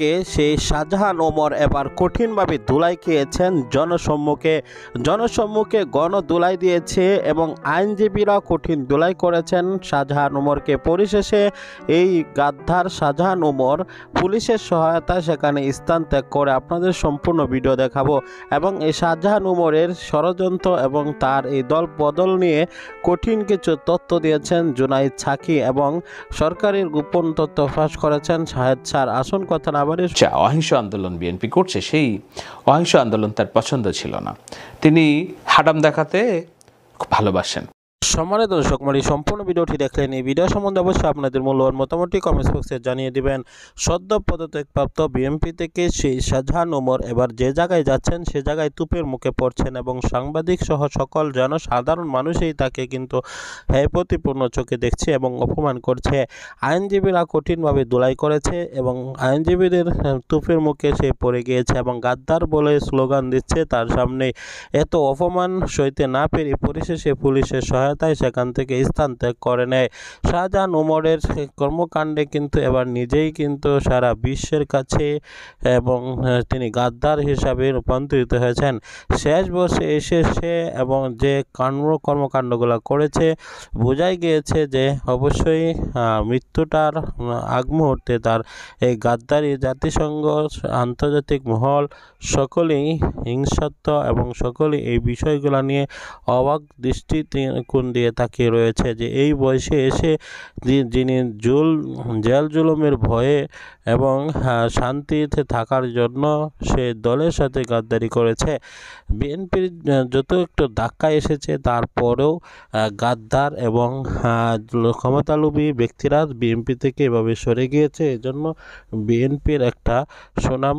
কে সেই শাহজাহান ওমর এবার কঠিনভাবে দুলাই খেয়েছেন জনসম্মুখে জনসম্মুখে গণ দুলাই দিয়েছে এবং আইনজীবীরা কঠিন দুলাই করেছেন শাহজাহান ওমরকে পরিশেষে এই গাদ্দার শাহজাহান ওমর পুলিশের সহায়তায় সেখানে স্থান ত্যাগ করে আপনাদের সম্পূর্ণ ভিডিও দেখাবো এবং এই শাহজাহান ওমরের ষড়যন্ত্র এবং তার এই দল বদল নিয়ে কঠিন কিছু তথ্য দিয়েছেন জুনাইদ ছাকি এবং সরকারের গোপন তথ্য ফাঁস করেছেন শাহেদ স্যার আসন কথা আহ্বানের চা অহিংস আন্দোলন বিএনপি করছে সেই অহিংস আন্দোলন তার পছন্দ ছিল না তিনি হাডাম দেখাতে খুব ভালোবাসেন সম্মানিত দর্শক মারি সম্পূর্ণ ভিডিওটি দেখলেন এই ভিডিও সম্বন্ধে অবশ্যই আপনাদের মূল্যবান মতামতটি কমেন্ট বক্সে জানিয়ে দিবেন সদ্য পদত্যাগপ্রাপ্ত বিএমপি থেকে সেই শাহজাহান উমর এবার যে জায়গায় যাচ্ছেন সে জায়গায় তুপের মুখে পড়ছেন এবং সাংবাদিক সহ সকল যেন সাধারণ মানুষই তাকে কিন্তু হেপতিপূর্ণ চোখে দেখছে এবং অপমান করছে আইনজীবীরা কঠিনভাবে দোলাই করেছে এবং আইনজীবীদের তুপের মুখে সে পড়ে গিয়েছে এবং গাদ্দার বলে স্লোগান দিচ্ছে তার সামনে এত অপমান সইতে না পেরে পরিশেষে পুলিশের সহায় সহায়তায় সেখান থেকে স্থান ত্যাগ করে নেয় শাহজাহান উমরের কর্মকাণ্ডে কিন্তু এবার নিজেই কিন্তু সারা বিশ্বের কাছে এবং তিনি গাদ্দার হিসাবে রূপান্তরিত হয়েছেন শেষ বসে এসে সে এবং যে কান্ড কর্মকাণ্ডগুলো করেছে বোঝাই গিয়েছে যে অবশ্যই মৃত্যুটার আগ মুহূর্তে তার এই গাদ্দারি জাতিসংঘ আন্তর্জাতিক মহল সকলেই হিংসাত্ম এবং সকলেই এই বিষয়গুলো নিয়ে অবাক দৃষ্টি আগুন দিয়ে তাকিয়ে রয়েছে যে এই বয়সে এসে যিনি জুল জেল জুলুমের ভয়ে এবং শান্তিতে থাকার জন্য সে দলের সাথে গাদ্দারি করেছে বিএনপির যত একটু ধাক্কা এসেছে তারপরেও গাদ্দার এবং ক্ষমতালোভী ব্যক্তিরা বিএনপি থেকে এভাবে সরে গিয়েছে এজন্য বিএনপির একটা সুনাম